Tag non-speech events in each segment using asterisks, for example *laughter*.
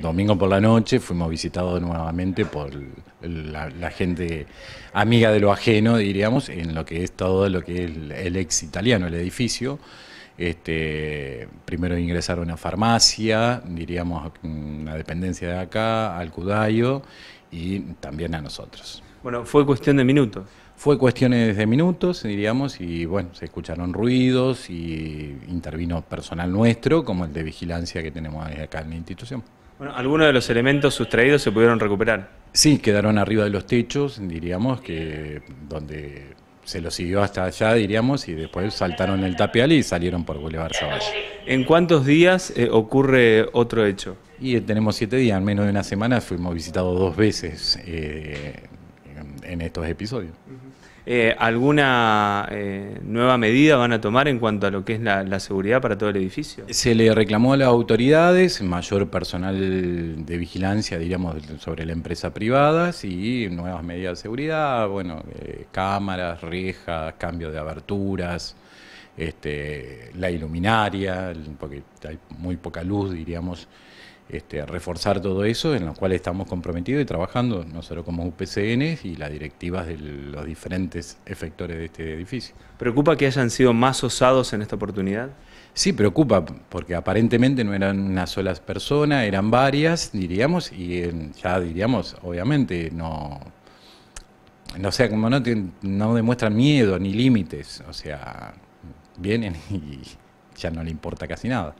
Domingo por la noche fuimos visitados nuevamente por la, gente amiga de lo ajeno, diríamos, en lo que es todo lo que es el, ex italiano, el edificio. Este, primero ingresaron a una farmacia, diríamos una dependencia de acá, al Cudayo y también a nosotros. Bueno, fue cuestión de minutos. Fue cuestión de minutos, diríamos, y bueno, se escucharon ruidos y intervino personal nuestro, como el de vigilancia que tenemos acá en la institución. Bueno, algunos de los elementos sustraídos se pudieron recuperar. Sí, quedaron arriba de los techos, diríamos, que donde se los siguió hasta allá, diríamos, y después saltaron el tapial y salieron por Boulevard Chavalle. ¿En cuántos días eh, ocurre otro hecho? Y eh, tenemos siete días, en menos de una semana fuimos visitados dos veces eh, en, estos episodios. Eh, ¿Alguna eh, nueva medida van a tomar en cuanto a lo que es la, seguridad para todo el edificio? Se le reclamó a las autoridades mayor personal de vigilancia, diríamos, sobre la empresa privada, y nuevas medidas de seguridad, bueno, eh, cámaras, rejas, cambio de aberturas, este, la iluminaria, porque hay muy poca luz, diríamos, este, reforzar todo eso, en lo cual estamos comprometidos y trabajando no solo como UPCN y las directivas de los diferentes efectores de este edificio. ¿Preocupa que hayan sido más osados en esta oportunidad? Sí, preocupa, porque aparentemente no eran una sola persona, eran varias, diríamos, y ya diríamos, obviamente, no. no sea, como no, no demuestran miedo ni límites, o sea, vienen *laughs* y ya no le importa casi nada.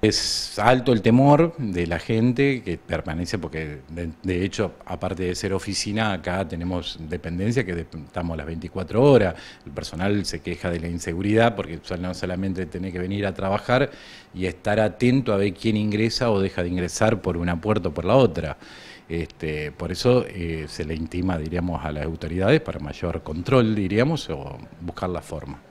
Es alto el temor de la gente que permanece, porque de, hecho, aparte de ser oficina, acá tenemos dependencia que estamos las 24 horas. El personal se queja de la inseguridad porque no solamente tiene que venir a trabajar y estar atento a ver quién ingresa o deja de ingresar por una puerta o por la otra. Este, por eso eh, se le intima, diríamos, a las autoridades para mayor control, diríamos, o buscar la forma.